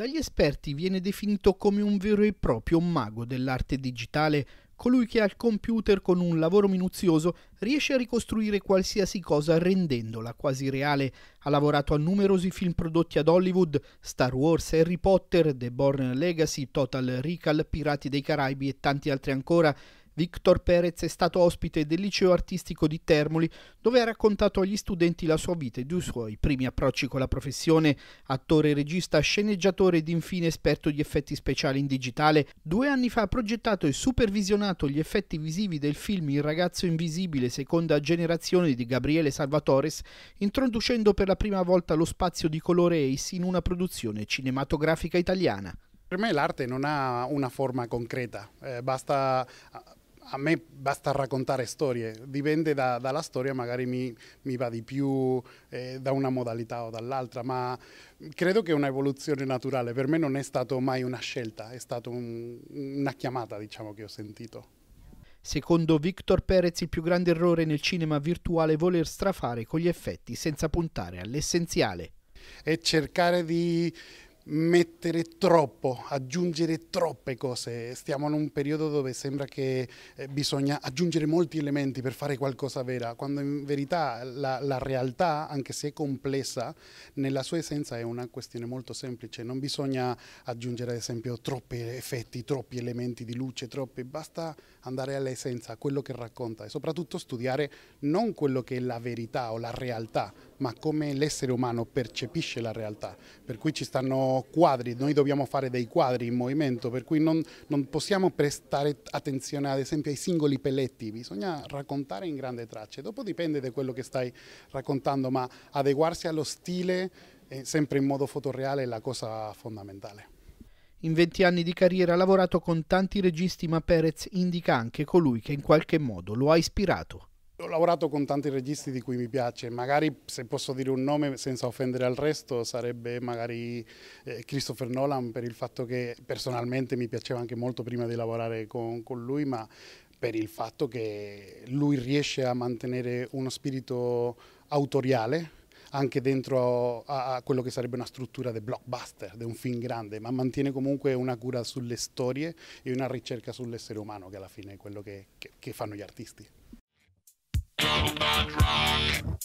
Dagli esperti viene definito come un vero e proprio mago dell'arte digitale, colui che al computer con un lavoro minuzioso riesce a ricostruire qualsiasi cosa rendendola quasi reale. Ha lavorato a numerosi film prodotti ad Hollywood, Star Wars, Harry Potter, The Born Legacy, Total Recall, Pirati dei Caraibi e tanti altri ancora, Victor Perez è stato ospite del liceo artistico di Termoli, dove ha raccontato agli studenti la sua vita e i suoi primi approcci con la professione, attore, regista, sceneggiatore ed infine esperto di effetti speciali in digitale. Due anni fa ha progettato e supervisionato gli effetti visivi del film Il ragazzo invisibile, seconda generazione di Gabriele Salvatores, introducendo per la prima volta lo spazio di colore Ace in una produzione cinematografica italiana. Per me l'arte non ha una forma concreta, eh, basta a me basta raccontare storie, dipende da, dalla storia, magari mi, mi va di più eh, da una modalità o dall'altra, ma credo che è un'evoluzione naturale, per me non è stata mai una scelta, è stata un, una chiamata diciamo, che ho sentito. Secondo Victor Perez il più grande errore nel cinema virtuale è voler strafare con gli effetti senza puntare all'essenziale. E cercare di mettere troppo, aggiungere troppe cose. Stiamo in un periodo dove sembra che eh, bisogna aggiungere molti elementi per fare qualcosa vera, quando in verità la, la realtà, anche se complessa, nella sua essenza è una questione molto semplice. Non bisogna aggiungere ad esempio troppi effetti, troppi elementi di luce, troppi, basta andare all'essenza, a quello che racconta e soprattutto studiare non quello che è la verità o la realtà, ma come l'essere umano percepisce la realtà, per cui ci stanno quadri, noi dobbiamo fare dei quadri in movimento, per cui non, non possiamo prestare attenzione ad esempio ai singoli pelletti, bisogna raccontare in grande tracce, dopo dipende da quello che stai raccontando, ma adeguarsi allo stile eh, sempre in modo fotoreale è la cosa fondamentale. In 20 anni di carriera ha lavorato con tanti registi, ma Perez indica anche colui che in qualche modo lo ha ispirato. Ho lavorato con tanti registi di cui mi piace, magari se posso dire un nome senza offendere al resto sarebbe magari eh, Christopher Nolan per il fatto che personalmente mi piaceva anche molto prima di lavorare con, con lui, ma per il fatto che lui riesce a mantenere uno spirito autoriale, anche dentro a, quello che sarebbe una struttura di blockbuster, di un film grande, ma mantiene comunque una cura sulle storie e una ricerca sull'essere umano, che alla fine è quello che, che, che fanno gli artisti. so bad rock.